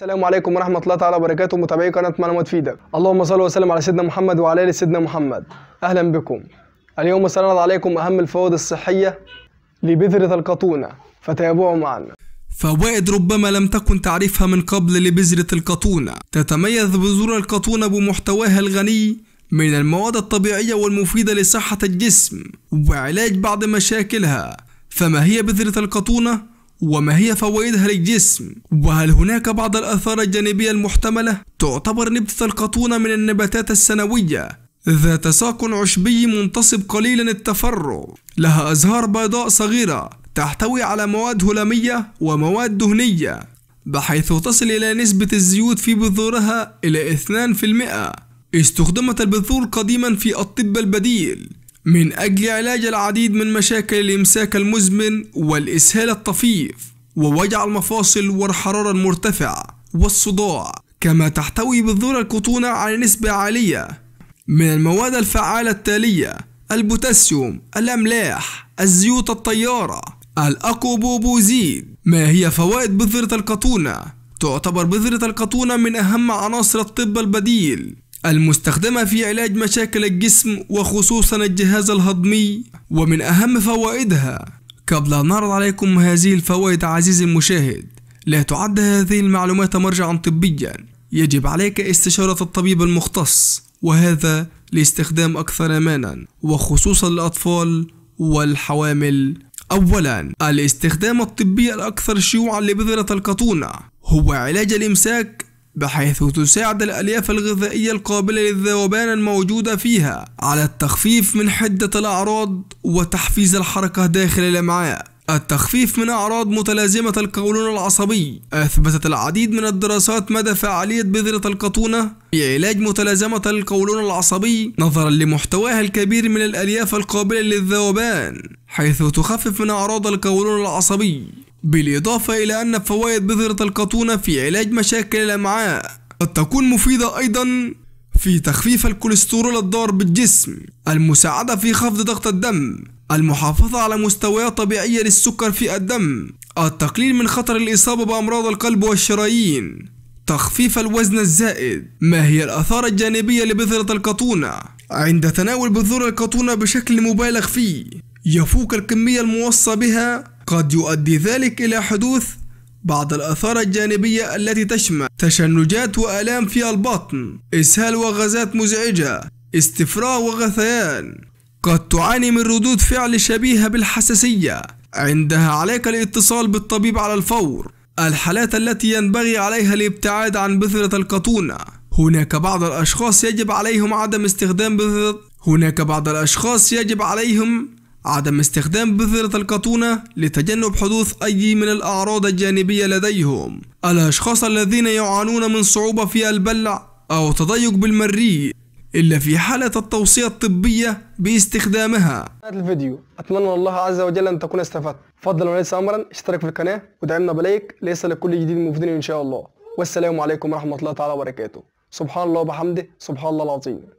السلام عليكم ورحمة الله تعالى وبركاته متابعي قناة معلومات فيدك اللهم صل وسلم على سيدنا محمد وعلى آل سيدنا محمد أهلا بكم اليوم سنعرض عليكم أهم الفوائد الصحية لبذرة القطونة فتابعوا معنا فوائد ربما لم تكن تعرفها من قبل لبذرة القطونة تتميز بذور القطونة بمحتواها الغني من المواد الطبيعية والمفيدة لصحة الجسم وعلاج بعض مشاكلها فما هي بذرة القطونة؟ وما هي فوائدها للجسم وهل هناك بعض الآثار الجانبية المحتملة تعتبر نبتة القطونة من النباتات السنوية ذات ساق عشبي منتصب قليلا التفرع لها أزهار بيضاء صغيرة تحتوي على مواد هلامية ومواد دهنية بحيث تصل إلى نسبة الزيوت في بذورها إلى 2% استخدمت البذور قديما في الطب البديل من أجل علاج العديد من مشاكل الإمساك المزمن والإسهال الطفيف ووجع المفاصل والحرارة المرتفعة والصداع كما تحتوي بذور القطونة على نسبة عالية من المواد الفعالة التالية البوتاسيوم الأملاح الزيوت الطيارة الأكوبوبوزيد ما هي فوائد بذرة القطونة؟ تعتبر بذرة القطونة من أهم عناصر الطب البديل المستخدمة في علاج مشاكل الجسم وخصوصا الجهاز الهضمي ومن أهم فوائدها قبل أن نعرض عليكم هذه الفوائد عزيزي المشاهد لا تعد هذه المعلومات مرجعا طبيا يجب عليك استشارة الطبيب المختص وهذا لاستخدام أكثر أمانا وخصوصا الأطفال والحوامل أولا الاستخدام الطبي الأكثر شيوعا لبذرة القطونة هو علاج الإمساك بحيث تساعد الألياف الغذائية القابلة للذوبان الموجودة فيها على التخفيف من حدة الأعراض وتحفيز الحركة داخل الأمعاء التخفيف من أعراض متلازمة القولون العصبي أثبتت العديد من الدراسات مدى فعالية بذرة القطونة بعلاج متلازمة القولون العصبي نظرا لمحتواها الكبير من الألياف القابلة للذوبان حيث تخفف من أعراض القولون العصبي بالإضافة إلى أن فوائد بذرة القطونة في علاج مشاكل الأمعاء قد تكون مفيدة أيضا في تخفيف الكوليسترول الضار بالجسم المساعدة في خفض ضغط الدم المحافظة على مستويات طبيعية للسكر في الدم التقليل من خطر الإصابة بأمراض القلب والشرايين تخفيف الوزن الزائد ما هي الآثار الجانبية لبذرة القطونة؟ عند تناول بذور القطونة بشكل مبالغ فيه يفوق الكمية الموصى بها قد يؤدي ذلك إلى حدوث بعض الآثار الجانبية التي تشمل تشنجات وآلام في البطن إسهال وغازات مزعجة استفراغ وغثيان قد تعاني من ردود فعل شبيهة بالحساسية عندها عليك الاتصال بالطبيب على الفور الحالات التي ينبغي عليها الابتعاد عن بذرة القطونة هناك بعض الأشخاص يجب عليهم عدم استخدام بذرة هناك بعض الأشخاص يجب عليهم عدم استخدام بذرة الكتونة لتجنب حدوث أي من الأعراض الجانبية لديهم الأشخاص الذين يعانون من صعوبة في البلع أو تضيق بالمريء إلا في حالة التوصية الطبية باستخدامها هذا الفيديو أتمنى الله عز وجل أن تكون استفدت فضلا وليس أمرا اشترك في القناة ودعمنا بلايك ليس لكل جديد مفيدين إن شاء الله والسلام عليكم ورحمة الله تعالى وبركاته سبحان الله وبحمده سبحان الله العظيم